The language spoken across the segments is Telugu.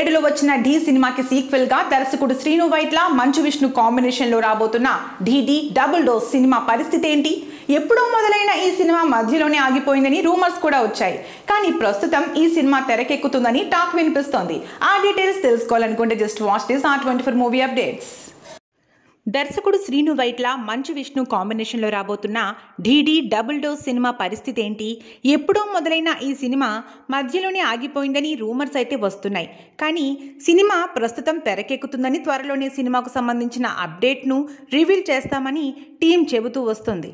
ఏడులో వచ్చిన ఢీ సినిమాకి సీక్వెల్ గా దర్శకుడు శ్రీను వైట్ల మంచు విష్ణు కాంబినేషన్ లో రాబోతున్న ఢీ డబుల్ డోస్ సినిమా పరిస్థితి ఏంటి ఎప్పుడో మొదలైన ఈ సినిమా మధ్యలోనే ఆగిపోయిందని రూమర్స్ కూడా వచ్చాయి కానీ ప్రస్తుతం ఈ సినిమా తెరకెక్కుతుందని టాక్ వినిపిస్తోంది ఆ డీటెయిల్స్ తెలుసుకోవాలనుకుంటే జస్ట్ వాచ్ దిస్ ఆ ట్వంటీ ఫోర్ మూవీ అప్డేట్స్ దర్శకుడు శ్రీను వైట్ల మంచు విష్ణు కాంబినేషన్లో రాబోతున్న డీడీ డబుల్ డోస్ సినిమా పరిస్థితి ఏంటి ఎప్పుడో మొదలైన ఈ సినిమా మధ్యలోనే ఆగిపోయిందని రూమర్స్ అయితే వస్తున్నాయి కానీ సినిమా ప్రస్తుతం తెరకెక్కుతుందని త్వరలోనే సినిమాకు సంబంధించిన అప్డేట్ను రివీల్ చేస్తామని టీం చెబుతూ వస్తుంది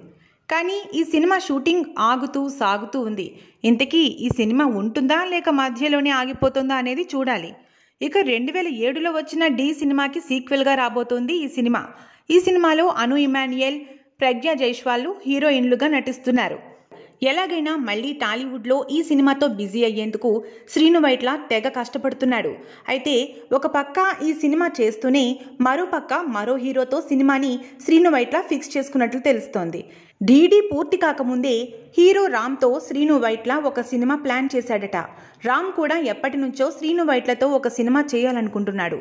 కానీ ఈ సినిమా షూటింగ్ ఆగుతూ సాగుతూ ఉంది ఇంతకీ ఈ సినిమా ఉంటుందా లేక మధ్యలోనే ఆగిపోతుందా అనేది చూడాలి ఇక రెండు వేల ఏడులో వచ్చిన డీ సినిమాకి సీక్వెల్గా రాబోతోంది ఈ సినిమా ఈ సినిమాలో అను ఇమాన్యుయల్ ప్రజ్ఞ జైష్వాళ్ళు హీరోయిన్లుగా నటిస్తున్నారు ఎలాగైనా మళ్ళీ టాలీవుడ్లో ఈ సినిమాతో బిజీ అయ్యేందుకు శ్రీను వైట్ల తెగ కష్టపడుతున్నాడు అయితే ఒక పక్క ఈ సినిమా చేస్తూనే మరో పక్క మరో హీరోతో సినిమాని శ్రీను వైట్ల ఫిక్స్ చేసుకున్నట్లు తెలుస్తోంది డీడీ పూర్తి కాకముందే హీరో రామ్తో శ్రీను వైట్ల ఒక సినిమా ప్లాన్ చేశాడట రామ్ కూడా ఎప్పటి నుంచో శ్రీను వైట్లతో ఒక సినిమా చేయాలనుకుంటున్నాడు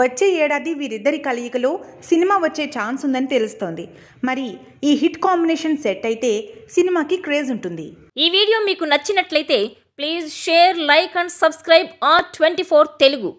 వచ్చే ఏడాది వీరిద్దరి కలయికలో సినిమా వచ్చే ఛాన్స్ ఉందని తెలుస్తోంది మరి ఈ హిట్ కాంబినేషన్ సెట్ అయితే సినిమాకి క్రేజ్ ఉంటుంది ఈ వీడియో మీకు నచ్చినట్లయితే please share like and subscribe R twenty four Telugu